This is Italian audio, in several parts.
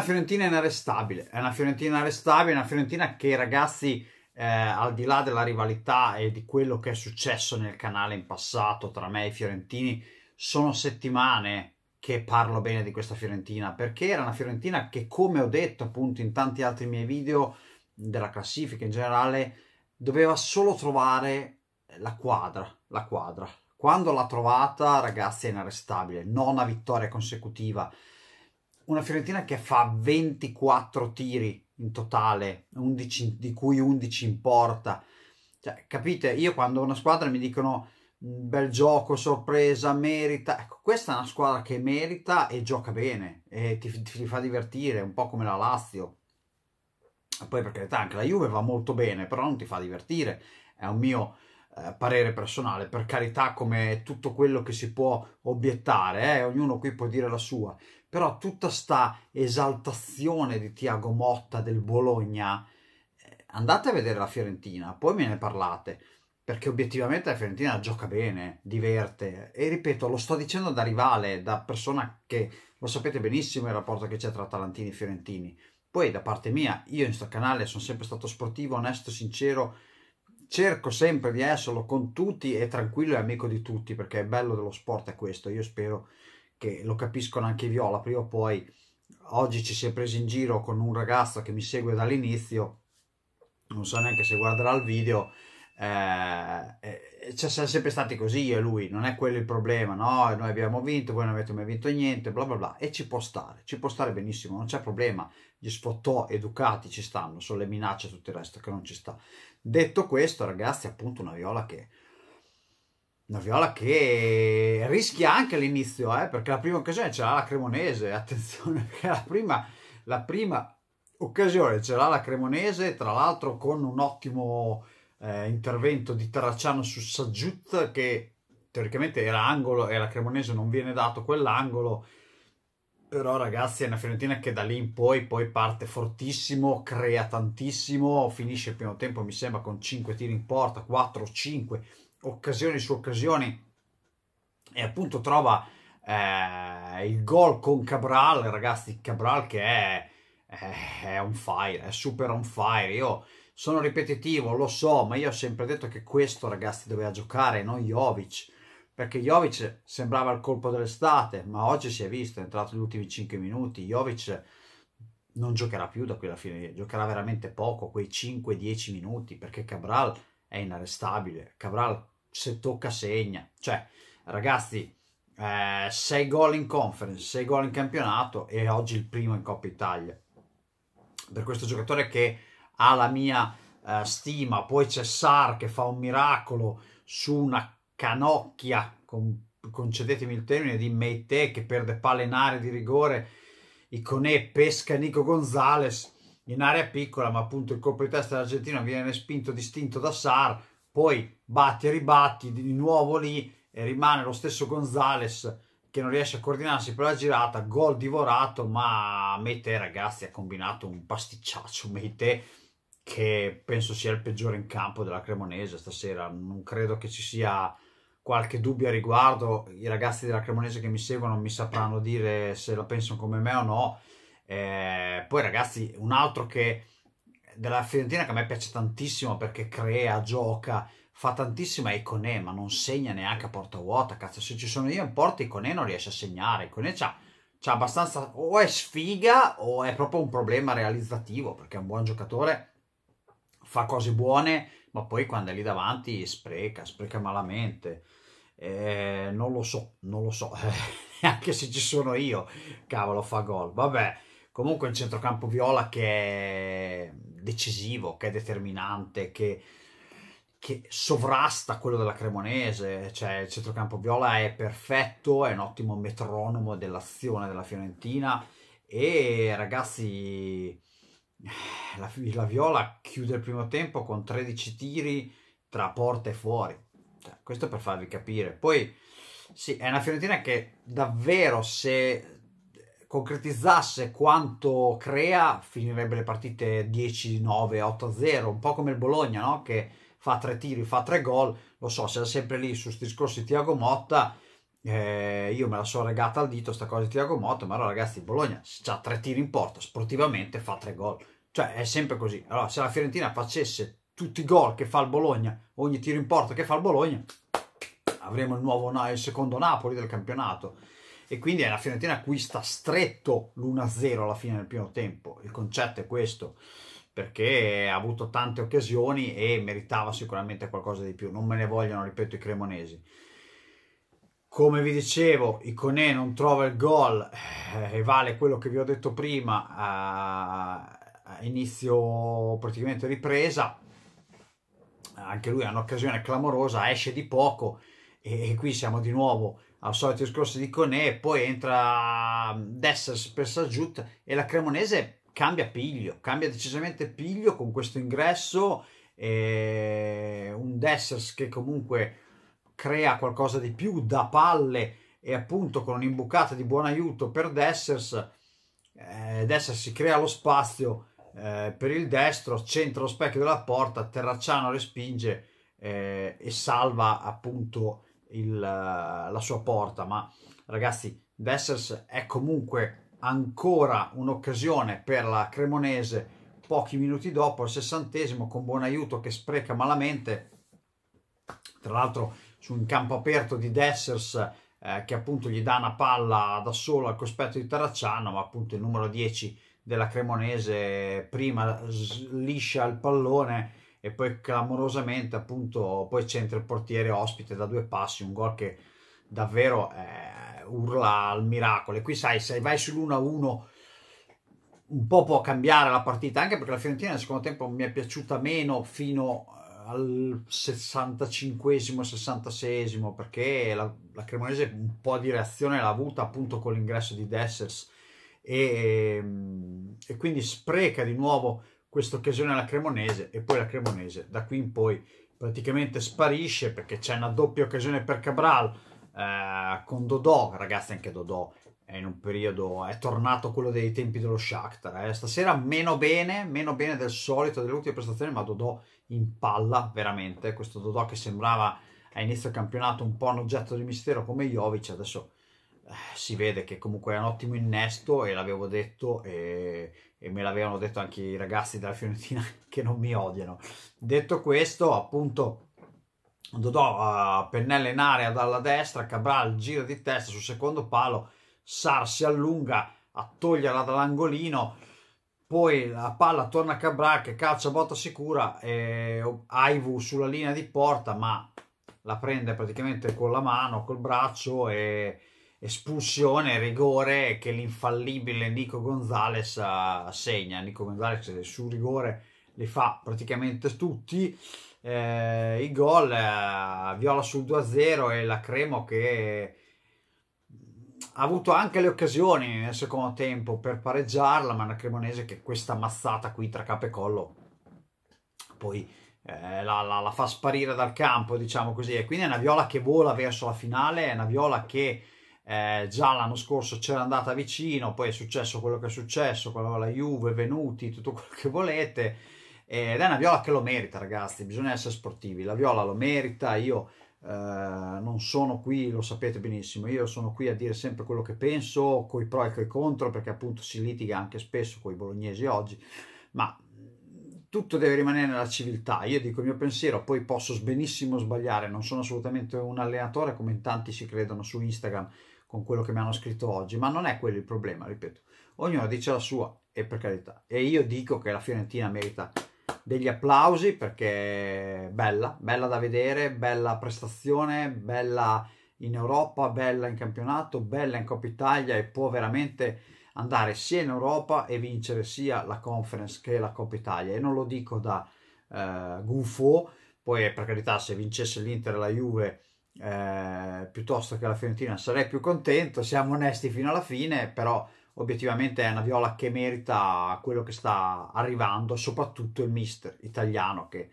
una Fiorentina inarrestabile, è una Fiorentina inarrestabile, una Fiorentina che ragazzi, eh, al di là della rivalità e di quello che è successo nel canale in passato tra me e i fiorentini, sono settimane che parlo bene di questa Fiorentina, perché era una Fiorentina che, come ho detto appunto in tanti altri miei video della classifica in generale, doveva solo trovare la quadra, la quadra. Quando l'ha trovata, ragazzi, è inarrestabile, nona vittoria consecutiva una Fiorentina che fa 24 tiri in totale, 11, di cui 11 in porta. Cioè, capite, io quando una squadra mi dicono mm, bel gioco, sorpresa, merita, ecco, questa è una squadra che merita e gioca bene e ti, ti fa divertire, un po' come la Lazio. Poi per carità anche la Juve va molto bene, però non ti fa divertire, è un mio eh, parere personale, per carità come tutto quello che si può obiettare, eh, ognuno qui può dire la sua, però tutta sta esaltazione di Tiago Motta del Bologna eh, andate a vedere la Fiorentina poi me ne parlate perché obiettivamente la Fiorentina gioca bene, diverte e ripeto lo sto dicendo da rivale, da persona che lo sapete benissimo il rapporto che c'è tra Talantini e Fiorentini poi da parte mia io in sto canale sono sempre stato sportivo, onesto, sincero cerco sempre di esserlo con tutti e tranquillo e amico di tutti perché è bello dello sport è questo io spero che lo capiscono anche i Viola, prima o poi oggi ci si è presi in giro con un ragazzo che mi segue dall'inizio, non so neanche se guarderà il video, eh, eh, cioè, siamo sempre stati così io e lui, non è quello il problema, no? Noi abbiamo vinto, voi non avete mai vinto niente, bla bla bla, e ci può stare, ci può stare benissimo, non c'è problema, gli sfottò educati ci stanno, sono le minacce e tutto il resto che non ci sta. Detto questo, ragazzi, appunto una viola che una Viola che rischia anche all'inizio, eh, perché la prima occasione ce l'ha la Cremonese, attenzione, perché la prima, la prima occasione ce l'ha la Cremonese, tra l'altro con un ottimo eh, intervento di Terracciano su Saggiut, che teoricamente era angolo e la Cremonese non viene dato quell'angolo, però ragazzi è una Fiorentina che da lì in poi, poi parte fortissimo, crea tantissimo, finisce il primo tempo mi sembra con 5 tiri in porta, 4 o 5, occasioni su occasioni e appunto trova eh, il gol con Cabral, ragazzi, Cabral che è, è, è on fire, è super on fire. Io sono ripetitivo, lo so, ma io ho sempre detto che questo, ragazzi, doveva giocare, non Jovic, perché Jovic sembrava il colpo dell'estate, ma oggi si è visto, è entrato negli ultimi 5 minuti, Jovic non giocherà più da qui alla fine, giocherà veramente poco, quei 5-10 minuti, perché Cabral è inarrestabile, Cabral se tocca segna. Cioè, ragazzi, 6 eh, gol in conference, 6 gol in campionato e oggi il primo in Coppa Italia. Per questo giocatore che ha la mia eh, stima, poi c'è Sar che fa un miracolo su una canocchia, con, concedetemi il termine, di Meite che perde palle in area di rigore, Iconè pesca Nico Gonzalez in area piccola, ma appunto il colpo di testa dell'Argentina viene spinto distinto da Sar, poi batti e ribatti di nuovo lì e rimane lo stesso Gonzales che non riesce a coordinarsi per la girata, gol divorato, ma Meite ragazzi ha combinato un pasticciaccio Meite che penso sia il peggiore in campo della Cremonese stasera, non credo che ci sia qualche dubbio a riguardo, i ragazzi della Cremonese che mi seguono mi sapranno dire se la pensano come me o no, eh, poi ragazzi un altro che della Fiorentina che a me piace tantissimo perché crea, gioca, fa tantissima Iconè, ma non segna neanche a porta vuota. Cazzo, se ci sono io in porta, Iconè non riesce a segnare. Iconè c'ha, c'ha abbastanza. O è sfiga o è proprio un problema realizzativo perché è un buon giocatore, fa cose buone, ma poi quando è lì davanti spreca, spreca malamente. Eh, non lo so, non lo so, Anche se ci sono io. Cavolo, fa gol. Vabbè comunque il centrocampo viola che è decisivo, che è determinante, che, che sovrasta quello della Cremonese, cioè il centrocampo viola è perfetto, è un ottimo metronomo dell'azione della Fiorentina e ragazzi la, la, Viola chiude il primo tempo con 13 tiri tra porta e fuori. Cioè, questo per farvi capire. Poi sì, è una Fiorentina che davvero se concretizzasse quanto crea, finirebbe le partite 10, 9, 8 0, un po' come il Bologna, no? Che fa tre tiri, fa tre gol. Lo so, siamo sempre lì su questi discorsi Tiago Motta. Eh, io me la sono regata al dito sta cosa di Tiago Motta, ma allora ragazzi, Bologna ha tre tiri in porta, sportivamente fa tre gol. Cioè, è sempre così. Allora, se la Fiorentina facesse tutti i gol che fa il Bologna, ogni tiro in porta che fa il Bologna, avremo il nuovo il secondo Napoli del campionato e quindi è la Fiorentina sta stretto l'1-0 alla fine del primo tempo. Il concetto è questo, perché ha avuto tante occasioni e meritava sicuramente qualcosa di più. Non me ne vogliono, ripeto, i cremonesi. Come vi dicevo, Iconè non trova il gol eh, e vale quello che vi ho detto prima eh, a, inizio praticamente ripresa. Anche lui ha un'occasione clamorosa, esce di poco e, e qui siamo di nuovo al solito discorso di Conè, poi entra mm, Dessers per Sajut e la Cremonese cambia piglio, cambia decisamente piglio con questo ingresso, eh, un Dessers che comunque crea qualcosa di più da palle e appunto con un'imbucata di buon aiuto per Dessers, eh, Dessers si crea lo spazio eh, per il destro, centra lo specchio della porta, Terracciano respinge eh, e salva appunto il, la sua porta, ma ragazzi, Vessels è comunque ancora un'occasione per la Cremonese pochi minuti dopo, al sessantesimo, con buon aiuto che spreca malamente, tra l'altro su un campo aperto di Dessers eh, che appunto gli dà una palla da solo al cospetto di Taracciano, ma appunto il numero 10 della Cremonese prima sliscia il pallone e poi clamorosamente appunto poi c'entra il portiere ospite da due passi, un gol che davvero eh, urla al miracolo. E qui sai, se vai sull'1-1 un po' può cambiare la partita, anche perché la Fiorentina nel secondo tempo mi è piaciuta meno fino eh, al 65 66 perché la, la Cremonese un po' di reazione l'ha avuta appunto con l'ingresso di Dessers e, mm, e quindi spreca di nuovo questa occasione alla Cremonese e poi la Cremonese da qui in poi praticamente sparisce perché c'è una doppia occasione per Cabral eh, con Dodò, ragazzi anche Dodò è in un periodo, è tornato quello dei tempi dello Shakhtar, eh. stasera meno bene, meno bene del solito delle ultime prestazioni, ma Dodò in palla veramente, questo Dodò che sembrava a inizio campionato un po' un oggetto di mistero come Jovic, adesso si vede che comunque è un ottimo innesto e l'avevo detto e, e me l'avevano detto anche i ragazzi della Fiorentina che non mi odiano. Detto questo, appunto, Dodò uh, eh, pennella in area dalla destra, Cabral gira di testa sul secondo palo, Sar si allunga a toglierla dall'angolino, poi la palla torna a Cabral che calcia botta sicura, e Aivu sulla linea di porta ma la prende praticamente con la mano, col braccio e espulsione, rigore che l'infallibile Nico Gonzalez eh, segna. Nico Gonzalez su rigore li fa praticamente tutti. Eh, I gol eh, Viola sul 2-0 e la Cremo che mm, ha avuto anche le occasioni nel secondo tempo per pareggiarla, ma la Cremonese che questa mazzata qui tra capo e collo poi eh, la, la, la fa sparire dal campo, diciamo così. E quindi è una Viola che vola verso la finale, è una Viola che eh, già l'anno scorso c'era andata vicino, poi è successo quello che è successo, quello la Juve, Venuti, tutto quello che volete, eh, ed è una Viola che lo merita ragazzi, bisogna essere sportivi, la Viola lo merita, io eh, non sono qui, lo sapete benissimo, io sono qui a dire sempre quello che penso, coi pro e coi contro, perché appunto si litiga anche spesso con i bolognesi oggi, ma mm, tutto deve rimanere nella civiltà. Io dico il mio pensiero, poi posso benissimo sbagliare, non sono assolutamente un allenatore come in tanti si credono su Instagram con quello che mi hanno scritto oggi, ma non è quello il problema, ripeto. Ognuno dice la sua e per carità. E io dico che la Fiorentina merita degli applausi perché è bella, bella da vedere, bella prestazione, bella in Europa, bella in campionato, bella in Coppa Italia e può veramente andare sia in Europa e vincere sia la Conference che la Coppa Italia. E non lo dico da eh, gufo, poi per carità se vincesse l'Inter e la Juve eh, piuttosto che la Fiorentina sarei più contento, siamo onesti fino alla fine, però obiettivamente è una viola che merita quello che sta arrivando, soprattutto il mister italiano che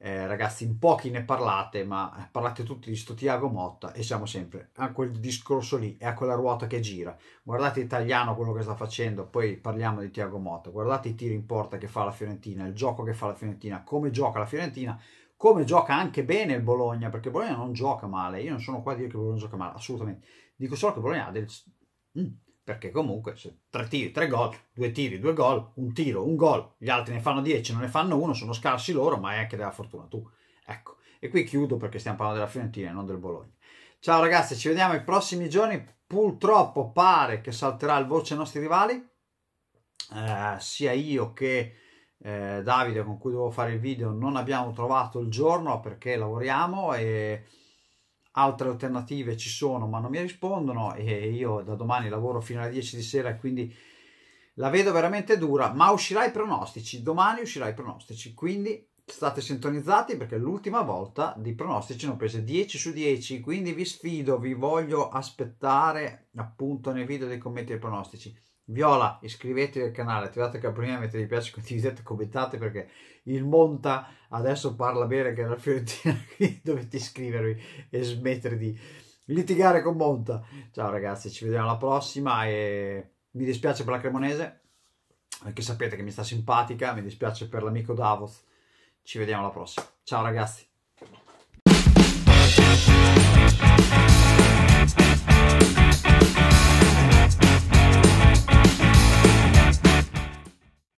eh, ragazzi in pochi ne parlate, ma parlate tutti di sto Tiago Motta e siamo sempre a quel discorso lì e a quella ruota che gira. Guardate italiano quello che sta facendo, poi parliamo di Tiago Motta, guardate i tiri in porta che fa la Fiorentina, il gioco che fa la Fiorentina, come gioca la Fiorentina, come gioca anche bene il Bologna, perché Bologna non gioca male, io non sono qua a dire che Bologna gioca male, assolutamente, dico solo che Bologna ha del... Mm, perché comunque se tre tiri, tre gol, due tiri, due gol, un tiro, un gol, gli altri ne fanno dieci, non ne fanno uno, sono scarsi loro, ma è anche della fortuna tu. Ecco, e qui chiudo perché stiamo parlando della Fiorentina e non del Bologna. Ciao ragazzi, ci vediamo i prossimi giorni, purtroppo pare che salterà il voce ai nostri rivali, eh, sia io che eh, Davide con cui dovevo fare il video non abbiamo trovato il giorno perché lavoriamo e altre alternative ci sono ma non mi rispondono e io da domani lavoro fino alle 10 di sera quindi la vedo veramente dura ma uscirà i pronostici domani uscirà i pronostici quindi state sintonizzati perché l'ultima volta di pronostici ne ho prese 10 su 10 quindi vi sfido vi voglio aspettare appunto nei video dei commenti dei pronostici Viola, iscrivetevi al canale, attivate il campanella, mettete mi piace, condividete, commentate perché il Monta adesso parla bene che è la Fiorentina, quindi dovete iscrivervi e smettere di litigare con Monta. Ciao ragazzi, ci vediamo alla prossima e mi dispiace per la Cremonese, perché sapete che mi sta simpatica, mi dispiace per l'amico Davos. Ci vediamo alla prossima. Ciao ragazzi.